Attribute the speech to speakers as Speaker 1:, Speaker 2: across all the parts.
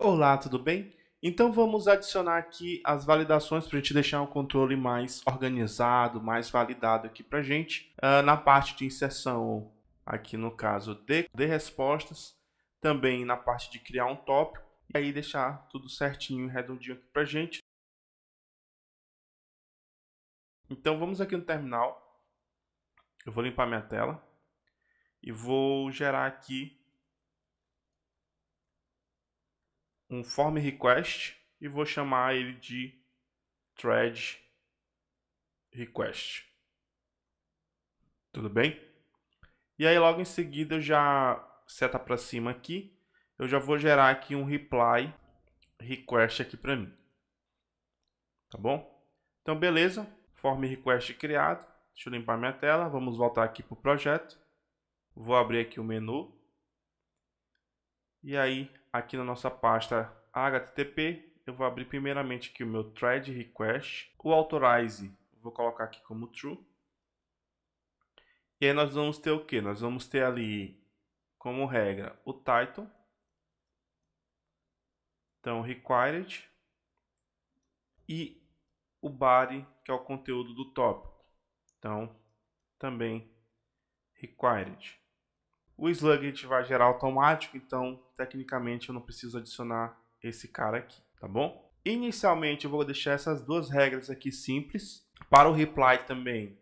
Speaker 1: Olá, tudo bem? Então vamos adicionar aqui as validações para a gente deixar o controle mais organizado, mais validado aqui para a gente. Uh, na parte de inserção, aqui no caso de, de respostas, também na parte de criar um tópico, e aí deixar tudo certinho e redondinho aqui para a gente. Então vamos aqui no terminal, eu vou limpar minha tela e vou gerar aqui um form request e vou chamar ele de thread request. Tudo bem? E aí logo em seguida eu já seta para cima aqui, eu já vou gerar aqui um reply request aqui para mim. Tá bom? Então beleza, form request criado. Deixa eu limpar minha tela, vamos voltar aqui para o projeto. Vou abrir aqui o menu. E aí aqui na nossa pasta HTTP, eu vou abrir primeiramente aqui o meu thread request, o authorize, vou colocar aqui como true. E aí nós vamos ter o que? Nós vamos ter ali como regra o title. Então required e o body, que é o conteúdo do tópico. Então também required. O Slugget vai gerar automático, então tecnicamente eu não preciso adicionar esse cara aqui, tá bom? Inicialmente eu vou deixar essas duas regras aqui simples. Para o reply também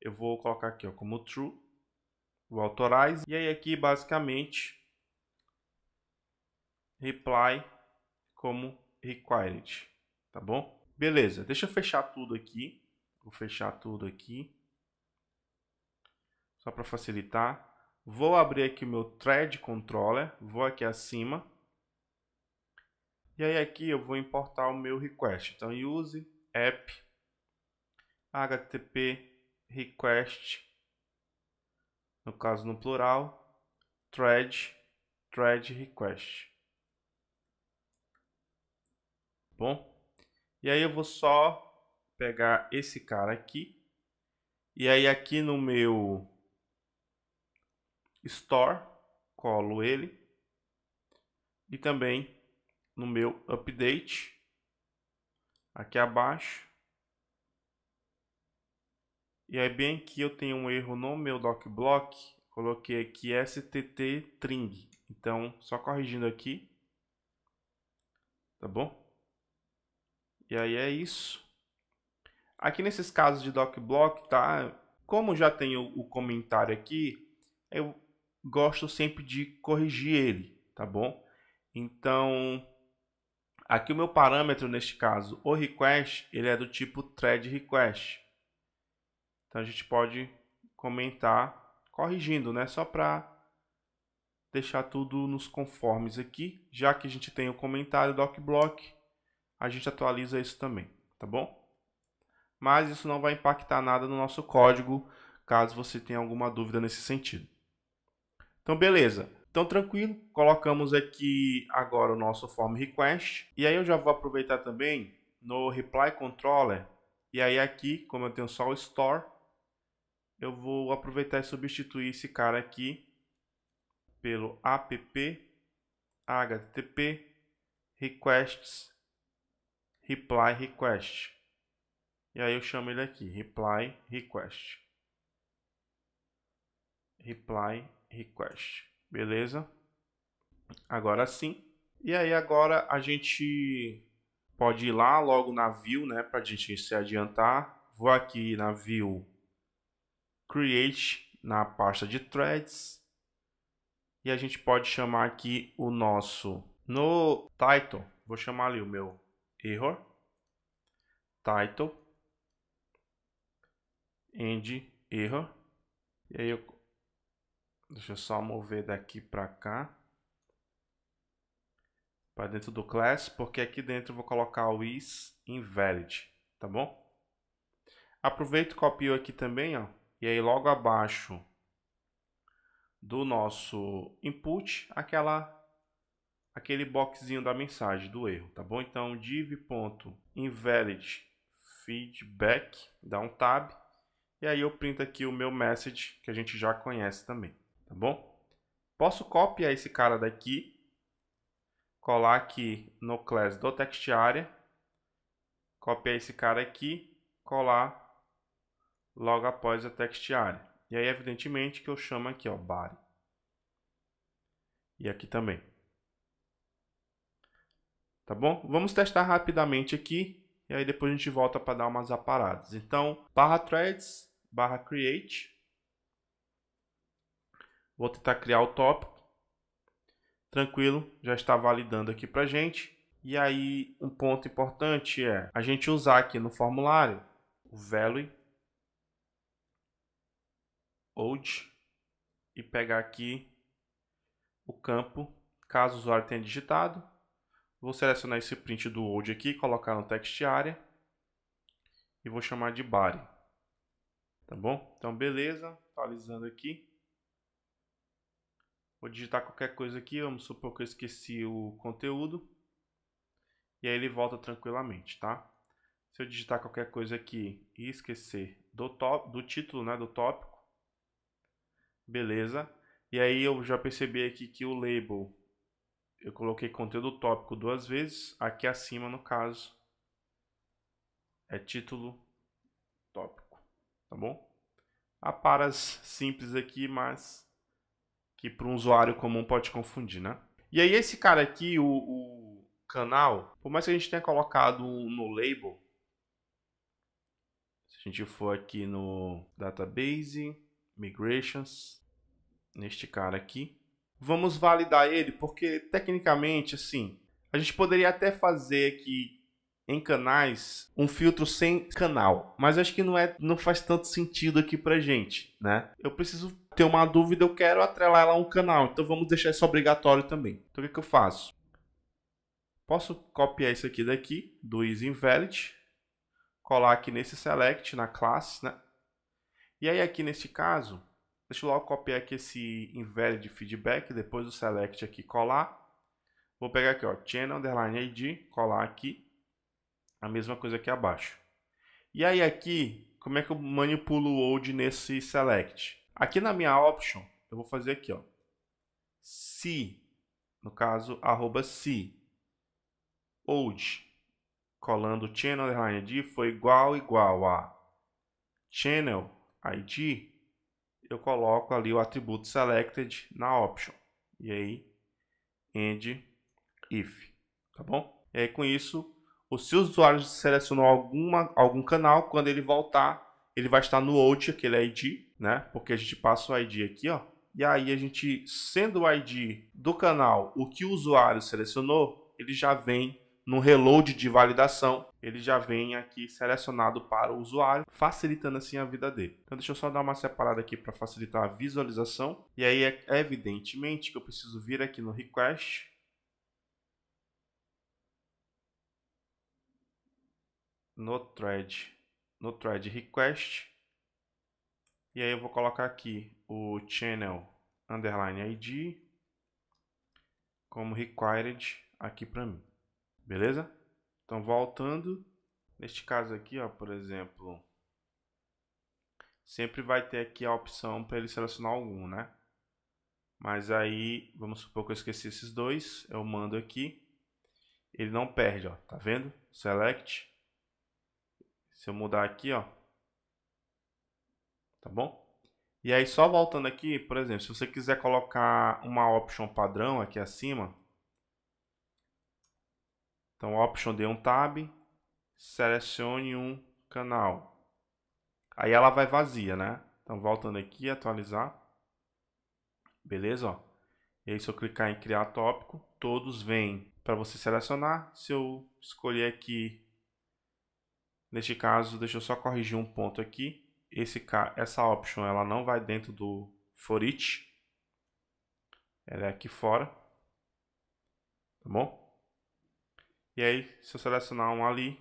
Speaker 1: eu vou colocar aqui ó, como true, o authorize. E aí aqui basicamente reply como required, tá bom? Beleza, deixa eu fechar tudo aqui. Vou fechar tudo aqui. Só para facilitar. Vou abrir aqui o meu thread controller, vou aqui acima. E aí aqui eu vou importar o meu request. Então use app http request no caso no plural thread thread request. Bom? E aí eu vou só pegar esse cara aqui. E aí aqui no meu store, colo ele e também no meu update aqui abaixo. E aí bem aqui eu tenho um erro no meu doc block coloquei aqui stt string. Então, só corrigindo aqui. Tá bom? E aí é isso. Aqui nesses casos de block tá? Como já tenho o comentário aqui, eu gosto sempre de corrigir ele, tá bom? Então, aqui o meu parâmetro neste caso, o request, ele é do tipo thread request. Então a gente pode comentar corrigindo, né? Só para deixar tudo nos conformes aqui, já que a gente tem o comentário block, a gente atualiza isso também, tá bom? Mas isso não vai impactar nada no nosso código, caso você tenha alguma dúvida nesse sentido. Então, beleza. Então, tranquilo. Colocamos aqui agora o nosso form request. E aí eu já vou aproveitar também no reply controller. E aí aqui, como eu tenho só o store, eu vou aproveitar e substituir esse cara aqui pelo app http requests reply request. E aí eu chamo ele aqui, reply request. Reply request. Beleza? Agora sim. E aí agora a gente pode ir lá logo na view, né, para a gente se adiantar. Vou aqui na view create na pasta de threads e a gente pode chamar aqui o nosso no title, vou chamar ali o meu error title end error. E aí eu Deixa eu só mover daqui para cá. Para dentro do class, porque aqui dentro eu vou colocar o is invalid, tá bom? Aproveito e copio aqui também, ó. E aí logo abaixo do nosso input, aquela aquele boxzinho da mensagem do erro, tá bom? Então div.invalid feedback, dá um tab e aí eu printo aqui o meu message que a gente já conhece também tá bom? Posso copiar esse cara daqui, colar aqui no class do textarea, copiar esse cara aqui, colar logo após a textarea. E aí, evidentemente, que eu chamo aqui, ó, body. E aqui também. Tá bom? Vamos testar rapidamente aqui. E aí depois a gente volta para dar umas aparadas. Então, barra threads, barra create. Vou tentar criar o tópico. Tranquilo, já está validando aqui para gente. E aí, um ponto importante é a gente usar aqui no formulário o value old e pegar aqui o campo caso o usuário tenha digitado. Vou selecionar esse print do old aqui, colocar no text area e vou chamar de body. Tá bom? Então, beleza. Atualizando aqui. Vou digitar qualquer coisa aqui, vamos supor que eu esqueci o conteúdo. E aí ele volta tranquilamente, tá? Se eu digitar qualquer coisa aqui e esquecer do, top, do título, né, do tópico, beleza. E aí eu já percebi aqui que o label, eu coloquei conteúdo tópico duas vezes, aqui acima no caso, é título tópico, tá bom? Há paras simples aqui, mas que para um usuário comum pode confundir, né? E aí esse cara aqui, o, o canal, por mais que a gente tenha colocado no label, se a gente for aqui no database, migrations, neste cara aqui, vamos validar ele, porque tecnicamente, assim, a gente poderia até fazer aqui em canais um filtro sem canal. Mas acho que não é, não faz tanto sentido aqui pra gente, né? Eu preciso ter uma dúvida, eu quero atrelar ela a um canal, então vamos deixar isso obrigatório também. Então o que, que eu faço? Posso copiar isso aqui daqui, do is invalid, colar aqui nesse select, na classe, né? E aí aqui nesse caso, deixa eu logo copiar aqui esse invalid feedback, depois do select aqui colar. Vou pegar aqui, ó, channel underline ID, colar aqui a mesma coisa aqui abaixo. E aí aqui, como é que eu manipulo o old nesse select? Aqui na minha option, eu vou fazer aqui, ó. Se, no caso, arroba se, old, colando channel ID foi igual igual a channel ID, eu coloco ali o atributo selected na option. E aí, end if, tá bom? E aí, com isso, o se o usuário selecionou alguma, algum canal, quando ele voltar, ele vai estar no out, aquele é ID, né? Porque a gente passa o ID aqui, ó. E aí a gente, sendo o ID do canal o que o usuário selecionou, ele já vem no reload de validação, ele já vem aqui selecionado para o usuário, facilitando assim a vida dele. Então deixa eu só dar uma separada aqui para facilitar a visualização. E aí é evidentemente que eu preciso vir aqui no request, no thread, no thread request. E aí eu vou colocar aqui o channel underline ID como required aqui para mim. Beleza? Então voltando, neste caso aqui, ó, por exemplo, sempre vai ter aqui a opção para ele selecionar algum, né? Mas aí, vamos supor que eu esqueci esses dois, eu mando aqui. Ele não perde, ó, tá vendo? Select se eu mudar aqui, ó. Tá bom? E aí, só voltando aqui, por exemplo, se você quiser colocar uma option padrão aqui acima. Então, option de um tab, selecione um canal. Aí ela vai vazia, né? Então, voltando aqui, atualizar. Beleza, ó. E aí, se eu clicar em criar tópico, todos vêm para você selecionar. Se eu escolher aqui Neste caso, deixa eu só corrigir um ponto aqui. Esse, essa option ela não vai dentro do for each. Ela é aqui fora. Tá bom? E aí, se eu selecionar um ali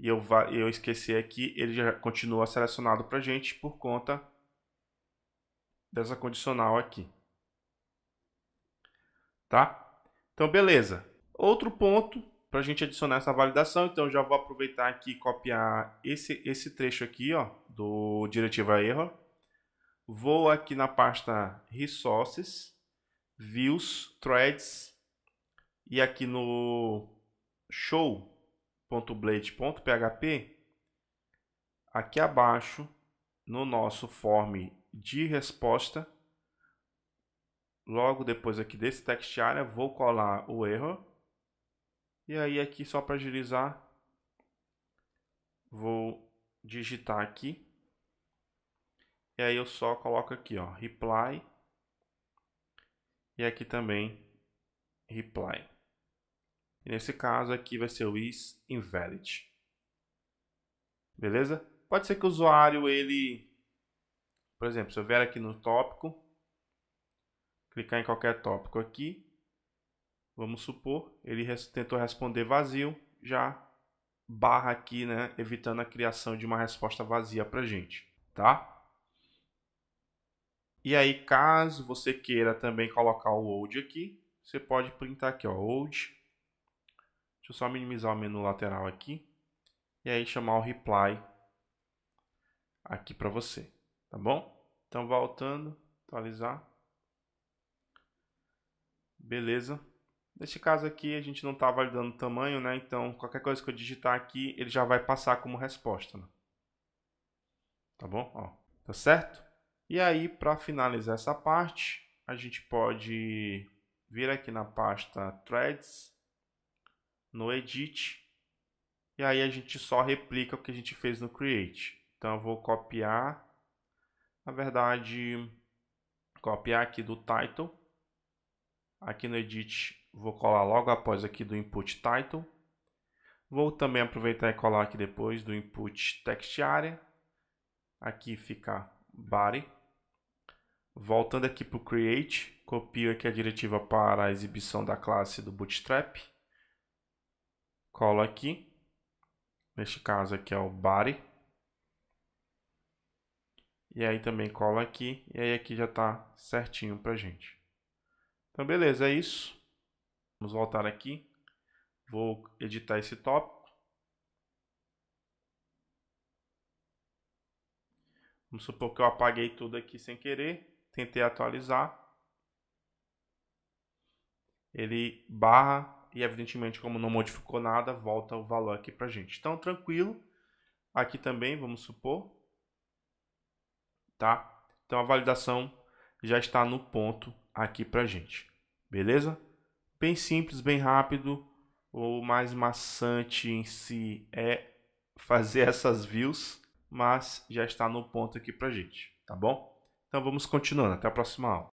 Speaker 1: e eu, eu esquecer aqui, ele já continua selecionado para gente por conta dessa condicional aqui. Tá? Então, beleza. Outro ponto para a gente adicionar essa validação. Então, já vou aproveitar aqui e copiar esse, esse trecho aqui ó, do diretiva error. Vou aqui na pasta Resources, Views, Threads e aqui no show.blade.php, aqui abaixo, no nosso form de resposta, logo depois aqui desse text area, vou colar o erro e aí aqui só para agilizar, vou digitar aqui. E aí eu só coloco aqui, ó, reply. E aqui também reply. E nesse caso aqui vai ser o is invalid. Beleza? Pode ser que o usuário ele por exemplo, se eu vier aqui no tópico, clicar em qualquer tópico aqui, Vamos supor, ele res tentou responder vazio, já barra aqui, né, evitando a criação de uma resposta vazia para gente, tá? E aí, caso você queira também colocar o old aqui, você pode printar aqui, ó, old. Deixa eu só minimizar o menu lateral aqui e aí chamar o reply aqui para você, tá bom? Então voltando, atualizar. Beleza? Neste caso aqui, a gente não está validando o tamanho, né? Então, qualquer coisa que eu digitar aqui, ele já vai passar como resposta. Né? Tá bom? Ó, tá certo? E aí, para finalizar essa parte, a gente pode vir aqui na pasta Threads, no Edit, e aí a gente só replica o que a gente fez no Create. Então, eu vou copiar, na verdade, copiar aqui do Title, Aqui no Edit, vou colar logo após aqui do Input Title. Vou também aproveitar e colar aqui depois do Input Text Area. Aqui fica Body. Voltando aqui para o Create, copio aqui a diretiva para a exibição da classe do Bootstrap. Colo aqui. Neste caso aqui é o Body. E aí também colo aqui. E aí aqui já está certinho para gente. Então, beleza, é isso. Vamos voltar aqui. Vou editar esse tópico. Vamos supor que eu apaguei tudo aqui sem querer. Tentei atualizar. Ele barra e evidentemente como não modificou nada, volta o valor aqui pra gente. Então, tranquilo. Aqui também, vamos supor. Tá? Então, a validação já está no ponto aqui para gente. Beleza? Bem simples, bem rápido. O mais maçante em si é fazer essas views, mas já está no ponto aqui para gente, tá bom? Então vamos continuando, até a próxima aula.